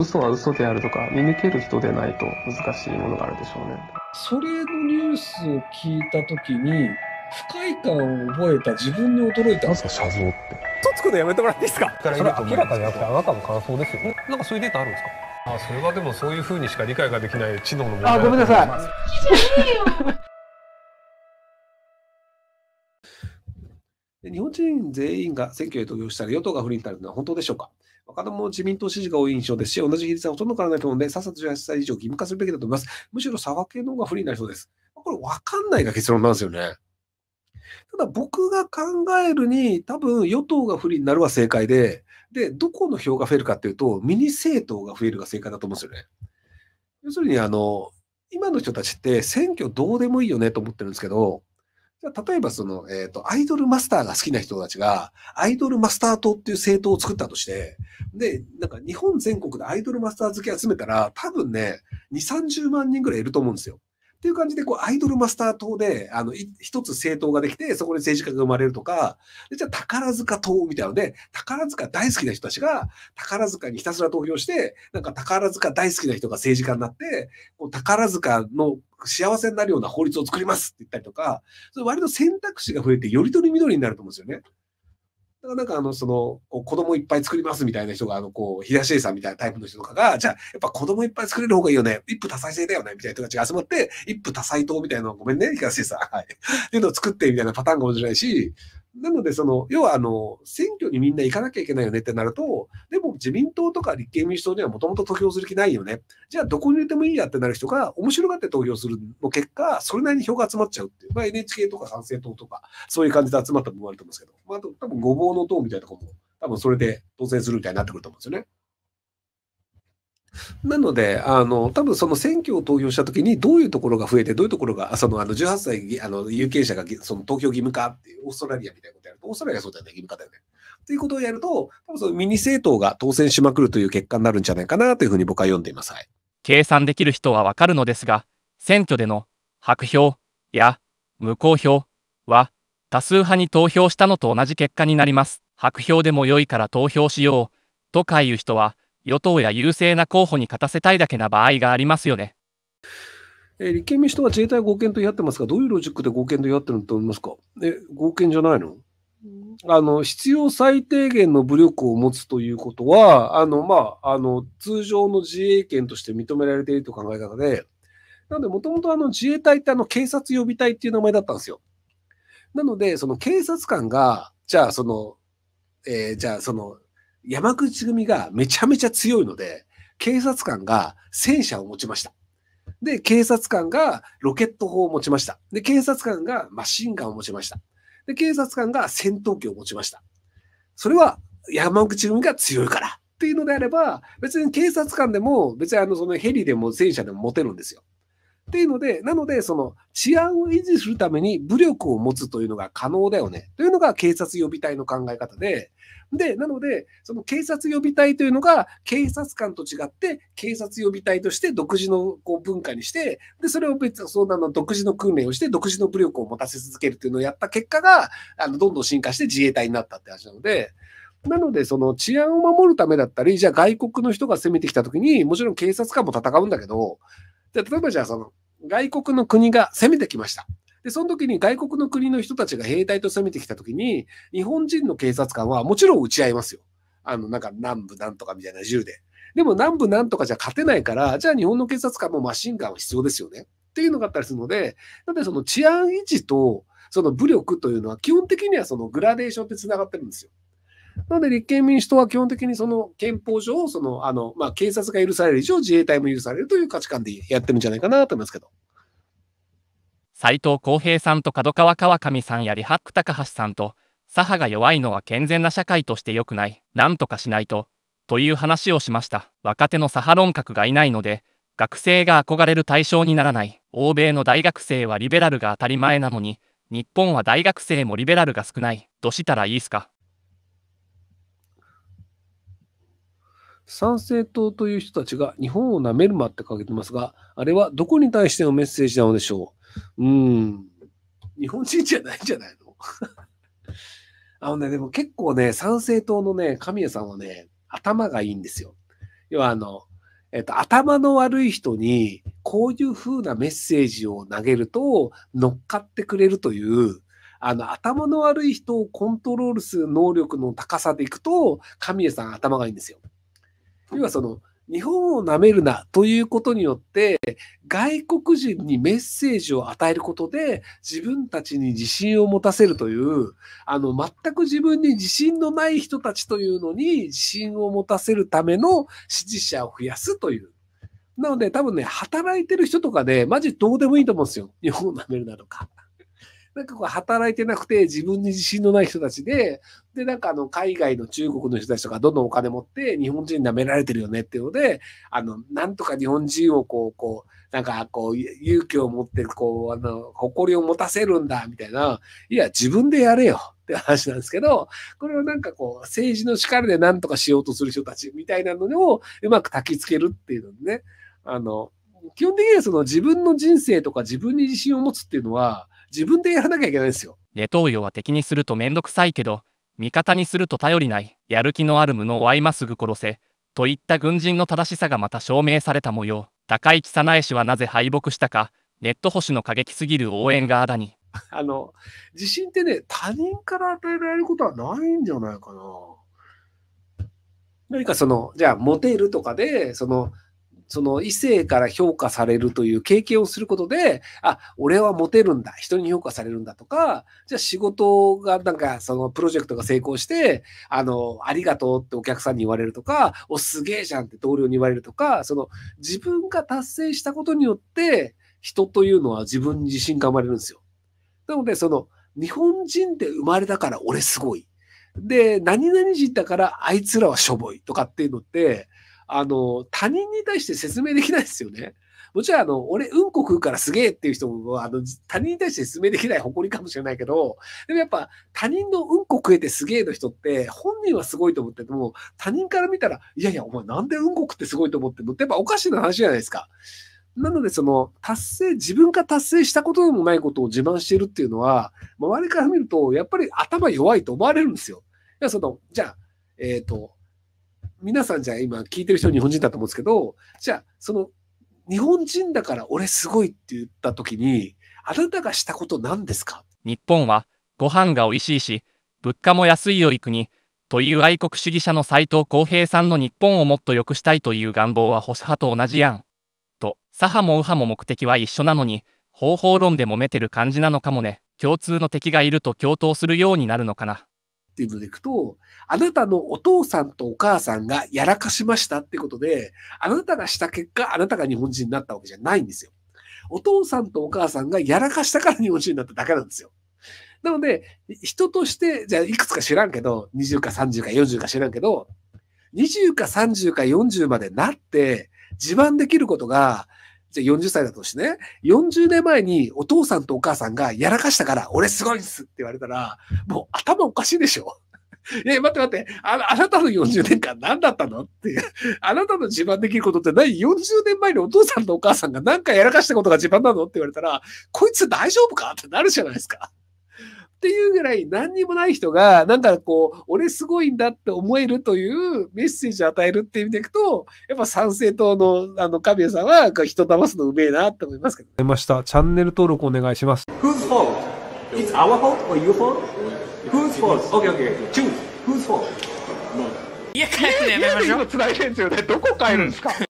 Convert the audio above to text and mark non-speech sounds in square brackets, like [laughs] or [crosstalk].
嘘は嘘であるとか見抜ける人でないと難しいものがあるでしょうね。それのニュースを聞いた時に不快感を覚えた自分に驚いた。なんすか像って。とつくのやめてもらっていいですか。それ明らかじゃなくてあなたの感想ですよね。なんかそういうデータあるんですか。あそれはでもそういうふうにしか理解ができない知能の問題あごめんなさい。[laughs] 日本人全員が選挙へ投票したら与党が不倫になるのは本当でしょうか若者も自民党支持が多い印象ですし、同じ比率はほとんど変わらないと思うので、さっさと18歳以上義務化するべきだと思います。むしろ差分系の方が不利になりそうです。これ分かんないが結論なんですよね。ただ僕が考えるに、多分与党が不利になるは正解で、で、どこの票が増えるかっていうと、ミニ政党が増えるが正解だと思うんですよね。要するに、あの、今の人たちって選挙どうでもいいよねと思ってるんですけど、じゃ例えばその、えっ、ー、と、アイドルマスターが好きな人たちが、アイドルマスター党っていう政党を作ったとして、で、なんか日本全国でアイドルマスター好き集めたら、多分ね、2、30万人ぐらいいると思うんですよ。っていう感じで、こう、アイドルマスター党で、あの、一つ政党ができて、そこで政治家が生まれるとか、じゃあ宝塚党みたいなので、宝塚大好きな人たちが、宝塚にひたすら投票して、なんか宝塚大好きな人が政治家になって、こう宝塚の幸せになるような法律を作りますって言ったりとか、それ割と選択肢が増えて、より取り緑になると思うんですよね。だからなんかあの、その、子供いっぱい作りますみたいな人が、あの、こう、東江さんみたいなタイプの人とかが、じゃあ、やっぱ子供いっぱい作れる方がいいよね。一夫多妻制だよね。みたいな人たちが集まって、一夫多妻党みたいなの、ごめんね、東江さん。はい。っていうのを作ってみたいなパターンが面白いし、なので、その、要は、あの、選挙にみんな行かなきゃいけないよねってなると、でも自民党とか立憲民主党にはもともと投票する気ないよね。じゃあ、どこに入れてもいいやってなる人が、面白がって投票するの結果、それなりに票が集まっちゃうっていう。まあ、NHK とか参政党とか、そういう感じで集まった部分もあると思うんですけど、まあ、と、多分ごぼうの党みたいなとこも、多分それで当選するみたいになってくると思うんですよね。なので、あの、多分その選挙を投票したときに、どういうところが増えて、どういうところが、その、あの、18歳、あの、有権者が、その、投票義務化ってオーストラリアみたいなことやると、オーストラリアそうだよね、義務化だよね。ということをやると、多分そのミニ政党が当選しまくるという結果になるんじゃないかなというふうに僕は読んでいます。はい、計算できる人はわかるのですが、選挙での白票や無効票は、多数派に投票したのと同じ結果になります。白票でも良いから投票しよう、とかいう人は、与党や優勢な候補に勝たせたいだけな場合がありますよね。え立憲民主党は自衛隊合憲と言ってますが、どういうロジックで合憲と言ってると思いますかえ、合憲じゃないのあの、必要最低限の武力を持つということは、あの、まあ、あの、通常の自衛権として認められていると考え方で、なので、もともとあの、自衛隊ってあの、警察予備隊っていう名前だったんですよ。なので、その警察官が、じゃあ、その、えー、じゃあ、その、山口組がめちゃめちゃ強いので、警察官が戦車を持ちました。で、警察官がロケット砲を持ちました。で、警察官がマシンガンを持ちました。で、警察官が戦闘機を持ちました。それは山口組が強いからっていうのであれば、別に警察官でも、別にあの、そのヘリでも戦車でも持てるんですよ。っていうので、なので、その治安を維持するために武力を持つというのが可能だよね。というのが警察予備隊の考え方で、で、なので、その警察予備隊というのが警察官と違って、警察予備隊として独自のこう文化にして、で、それを別にそうなの独自の訓練をして、独自の武力を持たせ続けるというのをやった結果が、あのどんどん進化して自衛隊になったって話なので、なので、その治安を守るためだったり、じゃあ外国の人が攻めてきたときに、もちろん警察官も戦うんだけど、じゃ例えばじゃあその外国の国が攻めてきました。で、その時に外国の国の人たちが兵隊と攻めてきた時に、日本人の警察官はもちろん撃ち合いますよ。あの、なんか南部なんとかみたいな銃で。でも南部なんとかじゃ勝てないから、じゃあ日本の警察官もマシンガンは必要ですよね。っていうのがあったりするので、なのでその治安維持と、その武力というのは基本的にはそのグラデーションって繋がってるんですよ。なので、立憲民主党は基本的にその憲法上、その、あの、まあ、警察が許される以上、自衛隊も許されるという価値観でやってるんじゃないかなと思いますけど。斉藤浩平さんと角川川上さんやリハック高橋さんと、左派が弱いのは健全な社会として良くない、なんとかしないと、という話をしました。若手の左派論客がいないので、学生が憧れる対象にならない。欧米の大学生はリベラルが当たり前なのに、日本は大学生もリベラルが少ない。どしたらいいすか参政党という人たちが日本をなめるまって書けてますが、あれはどこに対してのメッセージなのでしょう。うん。日本人じゃないんじゃないの [laughs] あのね、でも結構ね、参政党のね、神谷さんはね、頭がいいんですよ。要はあの、えっと、頭の悪い人に、こういう風なメッセージを投げると、乗っかってくれるという、あの、頭の悪い人をコントロールする能力の高さでいくと、神谷さん頭がいいんですよ。要はその、日本をなめるなということによって、外国人にメッセージを与えることで、自分たちに自信を持たせるという、あの、全く自分に自信のない人たちというのに、自信を持たせるための支持者を増やすという。なので、多分ね、働いてる人とかで、ね、マジどうでもいいと思うんですよ。日本をなめるなとか。なんかこう働いてなくて自分に自信のない人たちで、で、なんかあの海外の中国の人たちとかどんどんお金持って日本人舐められてるよねっていうので、あの、なんとか日本人をこう、こう、なんかこう、勇気を持って、こう、あの、誇りを持たせるんだ、みたいな、いや、自分でやれよ。って話なんですけど、これをなんかこう、政治の力で何とかしようとする人たちみたいなのをうまく焚きつけるっていうのね、あの、基本的にはその自分の人生とか自分に自信を持つっていうのは、自分でやらなきゃいけないんですよ。レトウヨは敵にするとめんどくさいけど、味方にすると頼りない、やる気のある者を今すぐ殺せ、といった軍人の正しさがまた証明された模様。高市早苗氏はなぜ敗北したか、ネット保守の過激すぎる応援側だに。あの、自信ってね、他人から与えられることはないんじゃないかな。何かその、じゃあ、モテるとかで、その、その異性から評価されるという経験をすることで、あ、俺はモテるんだ、人に評価されるんだとか、じゃあ仕事がなんかそのプロジェクトが成功して、あの、ありがとうってお客さんに言われるとか、お、すげえじゃんって同僚に言われるとか、その自分が達成したことによって、人というのは自分に自信が生まれるんですよ。なので、その、日本人って生まれたから俺すごい。で、何々人だからあいつらはしょぼいとかっていうのって、あの、他人に対して説明できないですよね。もちろん、あの、俺、うんこ食うからすげえっていう人も、あの、他人に対して説明できない誇りかもしれないけど、でもやっぱ、他人のうんこ食えてすげえの人って、本人はすごいと思ってても、他人から見たら、いやいや、お前なんでうんこ食ってすごいと思ってんのってやっぱおかしな話じゃないですか。なので、その、達成、自分が達成したことでもないことを自慢してるっていうのは、周りから見ると、やっぱり頭弱いと思われるんですよ。いや、その、じゃあ、えっ、ー、と、皆さんじゃあ今聞いてる人日本人だと思うんですけど、じゃあその日本人だから俺すごいって言った時に、あなたがしたこと何ですか日本はご飯が美味しいし、物価も安いより国、という愛国主義者の斎藤浩平さんの日本をもっと良くしたいという願望は保守派と同じやん。と、左派も右派も目的は一緒なのに、方法論で揉めてる感じなのかもね。共通の敵がいると共闘するようになるのかな。っていうのでいくと、あなたのお父さんとお母さんがやらかしましたってことで、あなたがした結果、あなたが日本人になったわけじゃないんですよ。お父さんとお母さんがやらかしたから日本人になっただけなんですよ。なので、人として、じゃあいくつか知らんけど、20か30か40か知らんけど、20か30か40までなって、自慢できることが、じゃあ40歳だとしてね、40年前にお父さんとお母さんがやらかしたから、俺すごいっすって言われたら、もう頭おかしいでしょ [laughs] え、待って待って、ああなたの40年間何だったのっていう。あなたの自慢できることって何 ?40 年前にお父さんとお母さんが何かやらかしたことが自慢なのって言われたら、こいつ大丈夫かってなるじゃないですか。っていうぐらい何にもない人が、なんかこう、俺すごいんだって思えるというメッセージを与えるって意味でいくと、やっぱ参政党のあの神谷さんは人騙すのうめえなって思いますけど、ね。出ました。チャンネル登録お願いします。Whose fault? It's our fault or your fault? Whose fault? Okay, okay, okay. Choose. Whose fault? いや、帰ってやめましょう。家 [laughs] で今繋いでるんですよね。どこ帰るんですか、うん